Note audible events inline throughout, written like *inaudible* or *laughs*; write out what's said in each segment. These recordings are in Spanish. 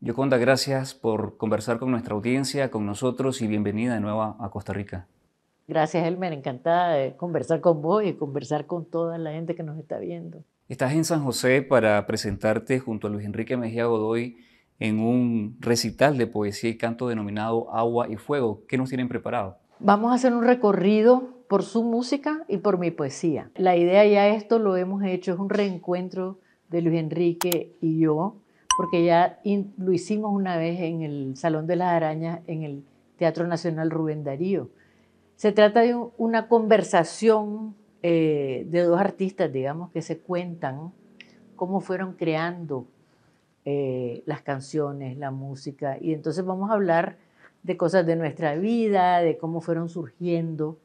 Yoconda, gracias por conversar con nuestra audiencia, con nosotros y bienvenida de nuevo a Costa Rica. Gracias, Elmer. Encantada de conversar con vos y conversar con toda la gente que nos está viendo. Estás en San José para presentarte junto a Luis Enrique Mejía Godoy en un recital de poesía y canto denominado Agua y Fuego. ¿Qué nos tienen preparado? Vamos a hacer un recorrido por su música y por mi poesía. La idea ya esto lo hemos hecho, es un reencuentro de Luis Enrique y yo porque ya lo hicimos una vez en el Salón de las Arañas, en el Teatro Nacional Rubén Darío. Se trata de una conversación eh, de dos artistas, digamos, que se cuentan cómo fueron creando eh, las canciones, la música, y entonces vamos a hablar de cosas de nuestra vida, de cómo fueron surgiendo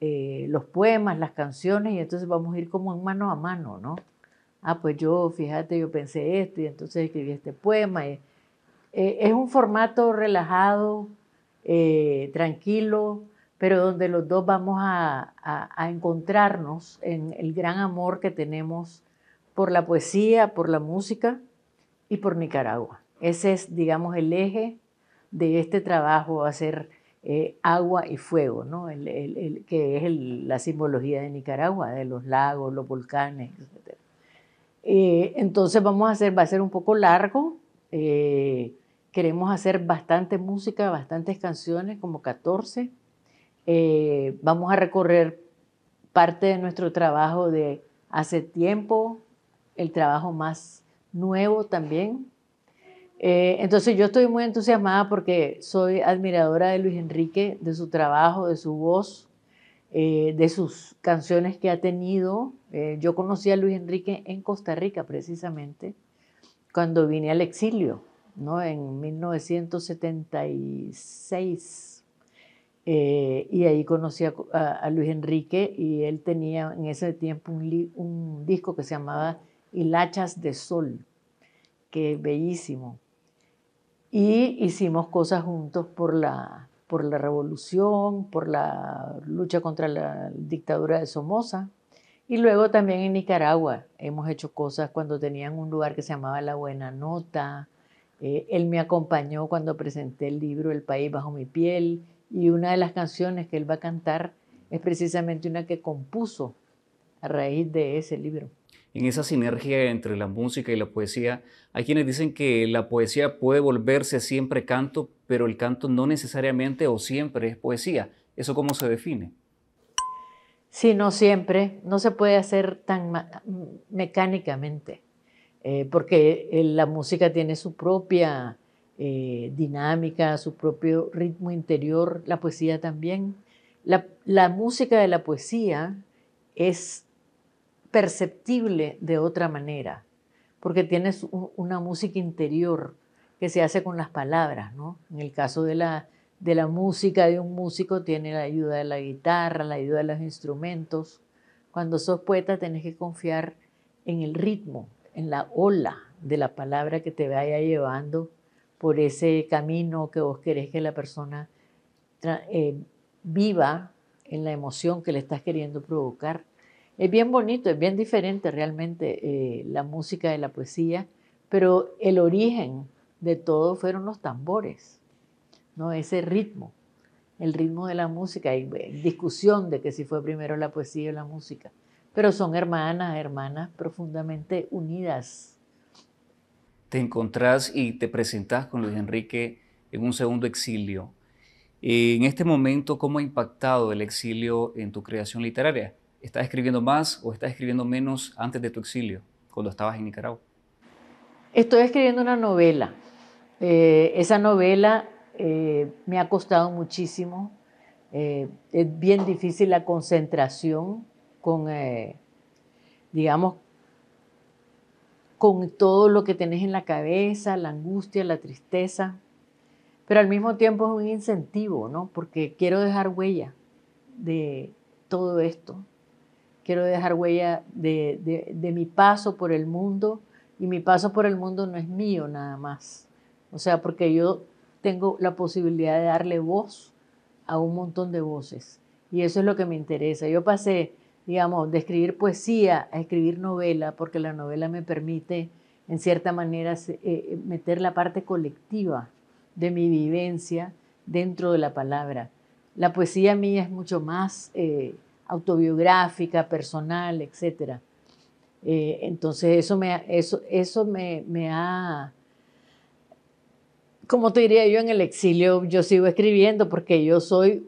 eh, los poemas, las canciones, y entonces vamos a ir como en mano a mano, ¿no? ah, pues yo, fíjate, yo pensé esto y entonces escribí este poema. Eh, eh, es un formato relajado, eh, tranquilo, pero donde los dos vamos a, encontrarnos en el gran amor que tenemos por la poesía, por la música y por Nicaragua. Ese es, digamos, el eje de este trabajo, hacer eh, agua y fuego, ¿no? El, que es la simbología de Nicaragua, de los lagos, los volcanes, etc. Eh, entonces vamos a hacer, va a ser un poco largo. Eh, queremos hacer bastante música, bastantes canciones, como 14. Eh, vamos a recorrer parte de nuestro trabajo de hace tiempo, el trabajo más nuevo también. entonces yo estoy muy entusiasmada porque soy admiradora de Luis Enrique, de su trabajo, de su voz, eh, de sus canciones que ha tenido. Eh, yo conocí a Luis Enrique en Costa Rica precisamente cuando vine al exilio, ¿no? En 1976. Eh, y ahí conocí a, Luis Enrique y él tenía en ese tiempo un, disco que se llamaba Hilachas de Sol, que bellísimo. Y hicimos cosas juntos por la, por la revolución, por la lucha contra la dictadura de Somoza. Y luego también en Nicaragua hemos hecho cosas cuando tenían un lugar que se llamaba La Buena Nota. Eh, él me acompañó cuando presenté el libro El País bajo mi piel y una de las canciones que él va a cantar es precisamente una que compuso a raíz de ese libro en esa sinergia entre la música y la poesía. Hay quienes dicen que la poesía puede volverse siempre canto, pero el canto no necesariamente o siempre es poesía. ¿Eso cómo se define? Sí, no siempre. No se puede hacer tan mecánicamente, eh, porque eh, la música tiene su propia eh, dinámica, su propio ritmo interior, la poesía también. la música de la poesía es perceptible de otra manera, porque tienes una música interior que se hace con las palabras, ¿no? En el caso de la, de la música de un músico tiene la ayuda de la guitarra, la ayuda de los instrumentos. Cuando sos poeta tenés que confiar en el ritmo, en la ola de la palabra que te vaya llevando por ese camino que vos querés que la persona eh, viva en la emoción que le estás queriendo provocar. Es bien bonito, es bien diferente realmente eh, la música de la poesía, pero el origen de todo fueron los tambores, ¿no? ese ritmo, el ritmo de la música. Hay eh, discusión de que si fue primero la poesía o la música, pero son hermanas, hermanas profundamente unidas. Te encontrás y te presentás con Luis Enrique en un segundo exilio. Eh, en este momento, ¿cómo ha impactado el exilio en tu creación literaria? ¿Estás escribiendo más o estás escribiendo menos antes de tu exilio, cuando estabas en Nicaragua? Estoy escribiendo una novela. Eh, esa novela eh, me ha costado muchísimo. Eh, es bien difícil la concentración con, digamos, con todo lo que tenés en la cabeza, la angustia, la tristeza, pero al mismo tiempo es un incentivo, ¿no? Porque quiero dejar huella de todo esto quiero dejar huella de, mi paso por el mundo y mi paso por el mundo no es mío nada más. O sea, porque yo tengo la posibilidad de darle voz a un montón de voces y eso es lo que me interesa. Yo pasé, digamos, de escribir poesía a escribir novela porque la novela me permite, en cierta manera, eh, meter la parte colectiva de mi vivencia dentro de la palabra. La poesía mía es mucho más... Eh, autobiográfica, personal, etc. Eh, entonces eso me, eso, eso me, ha... Como te diría yo, en el exilio yo sigo escribiendo porque yo soy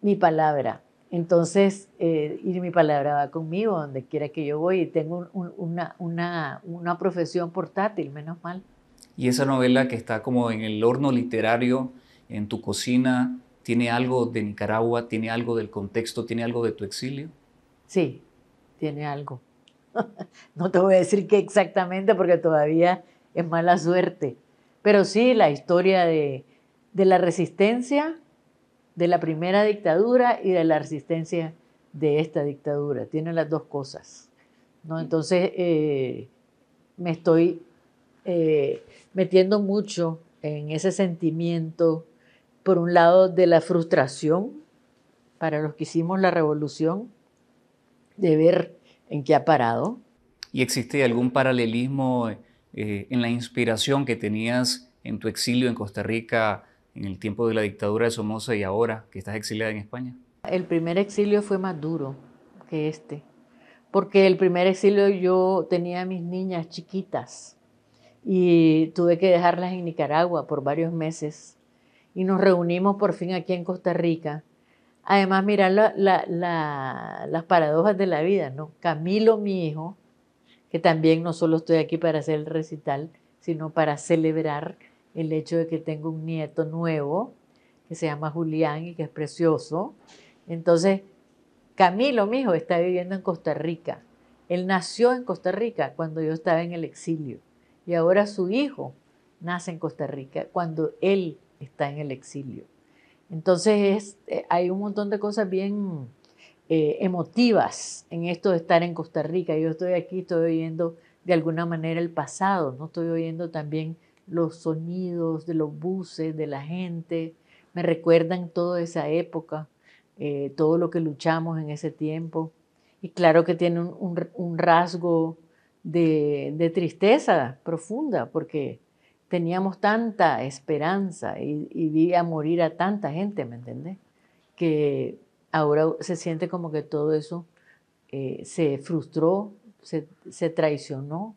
mi palabra. Entonces, eh, y mi palabra va conmigo donde quiera que yo voy y tengo una, una, una, profesión portátil, menos mal. Y esa novela que está como en el horno literario, en tu cocina, ¿Tiene algo de Nicaragua? ¿Tiene algo del contexto? ¿Tiene algo de tu exilio? Sí, tiene algo. *laughs* no te voy a decir qué exactamente porque todavía es mala suerte. Pero sí, la historia de, la resistencia, de la primera dictadura y de la resistencia de esta dictadura. Tiene las dos cosas. ¿no? Entonces, eh, me estoy eh, metiendo mucho en ese sentimiento por un lado de la frustración para los que hicimos la revolución, de ver en qué ha parado. ¿Y existe algún paralelismo eh, en la inspiración que tenías en tu exilio en Costa Rica, en el tiempo de la dictadura de Somoza y ahora que estás exiliada en España? El primer exilio fue más duro que este, porque el primer exilio yo tenía a mis niñas chiquitas y tuve que dejarlas en Nicaragua por varios meses y nos reunimos por fin aquí en Costa Rica. Además, mirar las paradojas de la vida, ¿no? Camilo, mi hijo, que también no solo estoy aquí para hacer el recital, sino para celebrar el hecho de que tengo un nieto nuevo, que se llama Julián y que es precioso. Entonces, Camilo, mi hijo, está viviendo en Costa Rica. Él nació en Costa Rica cuando yo estaba en el exilio. Y ahora su hijo nace en Costa Rica cuando él está en el exilio. Entonces eh, hay un montón de cosas bien eh, emotivas en esto de estar en Costa Rica. Yo estoy aquí, estoy oyendo de alguna manera el pasado, no estoy oyendo también los sonidos de los buses, de la gente, me recuerdan toda esa época, eh, todo lo que luchamos en ese tiempo. Y claro que tiene un, rasgo de, de, tristeza profunda, porque teníamos tanta esperanza y, vi a morir a tanta gente, ¿me entendés? Que ahora se siente como que todo eso eh, se frustró, se, se traicionó.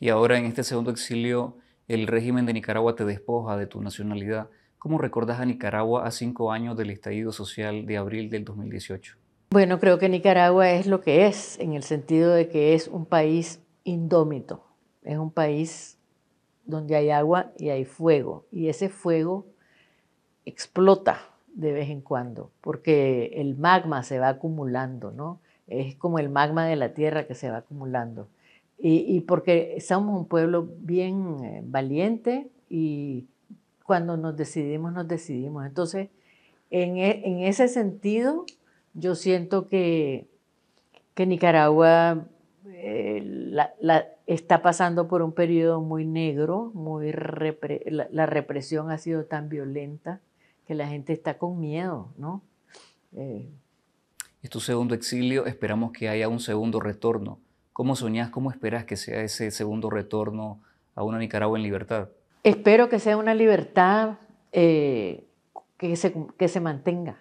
Y ahora en este segundo exilio, el régimen de Nicaragua te despoja de tu nacionalidad. ¿Cómo recordas a Nicaragua a cinco años del estallido social de abril del 2018? Bueno, creo que Nicaragua es lo que es, en el sentido de que es un país indómito, es un país donde hay agua y hay fuego. Y ese fuego explota de vez en cuando, porque el magma se va acumulando, ¿no? Es como el magma de la tierra que se va acumulando. Y, porque somos un pueblo bien eh, valiente y cuando nos decidimos, nos decidimos. Entonces, en, e, ese sentido, yo siento que, que Nicaragua, eh, está pasando por un periodo muy negro, muy la, represión ha sido tan violenta que la gente está con miedo, ¿no? Eh. Es tu segundo exilio, esperamos que haya un segundo retorno. ¿Cómo soñás, cómo esperas que sea ese segundo retorno a una Nicaragua en libertad? Espero que sea una libertad eh, que, se, mantenga.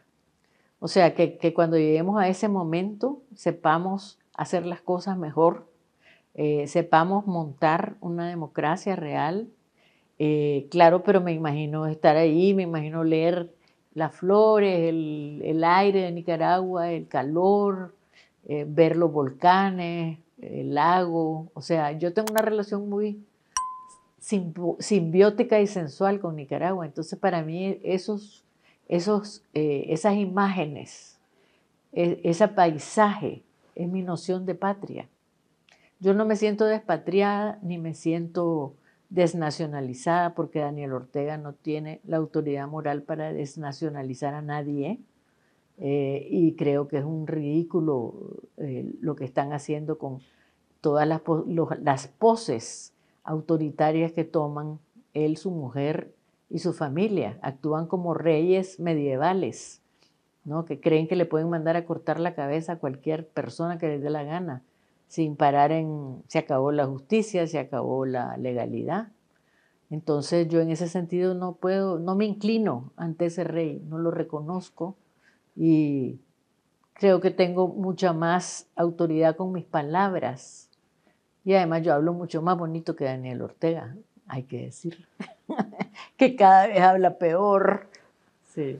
O sea, que, que cuando lleguemos a ese momento sepamos hacer las cosas mejor eh, sepamos montar una democracia real. Eh, claro, pero me imagino estar ahí, me imagino leer las flores, el, aire de Nicaragua, el calor, eh, ver los volcanes, el lago. O sea, yo tengo una relación muy simbiótica y sensual con Nicaragua. Entonces, para mí, esos, esos, esas imágenes, e, ese paisaje es mi noción de patria. Yo no me siento despatriada ni me siento desnacionalizada porque Daniel Ortega no tiene la autoridad moral para desnacionalizar a nadie. Eh, y creo que es un ridículo eh, lo que están haciendo con todas las, las poses autoritarias que toman él, su mujer y su familia. Actúan como reyes medievales, ¿no? que creen que le pueden mandar a cortar la cabeza a cualquier persona que les dé la gana sin parar en, se acabó la justicia, se acabó la legalidad. Entonces yo en ese sentido no puedo, no me inclino ante ese rey, no lo reconozco y creo que tengo mucha más autoridad con mis palabras. Y además yo hablo mucho más bonito que Daniel Ortega, hay que decir, *laughs* que cada vez habla peor. Sí.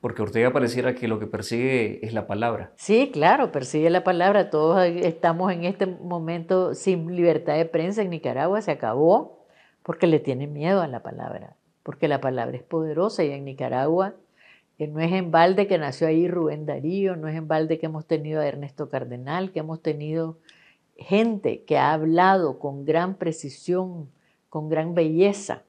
Porque Ortega pareciera que lo que persigue es la palabra. Sí, claro, persigue la palabra. Todos estamos en este momento sin libertad de prensa en Nicaragua, se acabó, porque le tiene miedo a la palabra, porque la palabra es poderosa y en Nicaragua que eh, no es en balde que nació ahí Rubén Darío, no es en balde que hemos tenido a Ernesto Cardenal, que hemos tenido gente que ha hablado con gran precisión, con gran belleza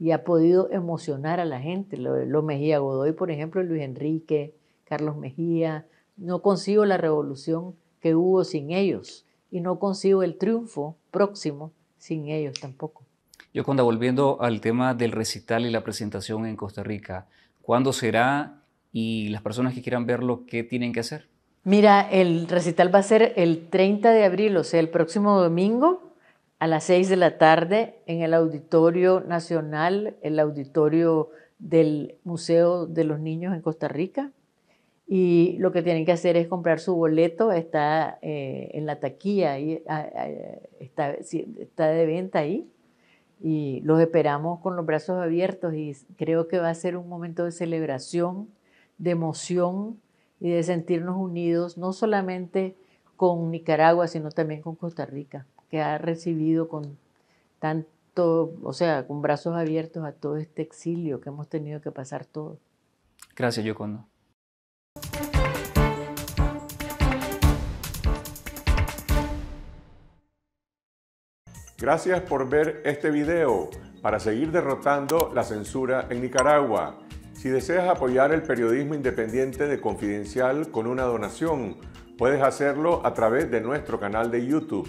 y ha podido emocionar a la gente. Lo, Mejía Godoy, por ejemplo, Luis Enrique, Carlos Mejía, no consigo la revolución que hubo sin ellos y no consigo el triunfo próximo sin ellos tampoco. Yo cuando volviendo al tema del recital y la presentación en Costa Rica, ¿cuándo será y las personas que quieran verlo, qué tienen que hacer? Mira, el recital va a ser el 30 de abril, o sea, el próximo domingo, a las seis de la tarde en el Auditorio Nacional, el auditorio del Museo de los Niños en Costa Rica. Y lo que tienen que hacer es comprar su boleto, está eh, en la taquilla, está de venta ahí. Y los esperamos con los brazos abiertos y creo que va a ser un momento de celebración, de emoción y de sentirnos unidos, no solamente con Nicaragua, sino también con Costa Rica que ha recibido con tanto, o sea, con brazos abiertos a todo este exilio que hemos tenido que pasar todos. Gracias, Yocondo. Gracias por ver este video para seguir derrotando la censura en Nicaragua. Si deseas apoyar el periodismo independiente de Confidencial con una donación, puedes hacerlo a través de nuestro canal de YouTube.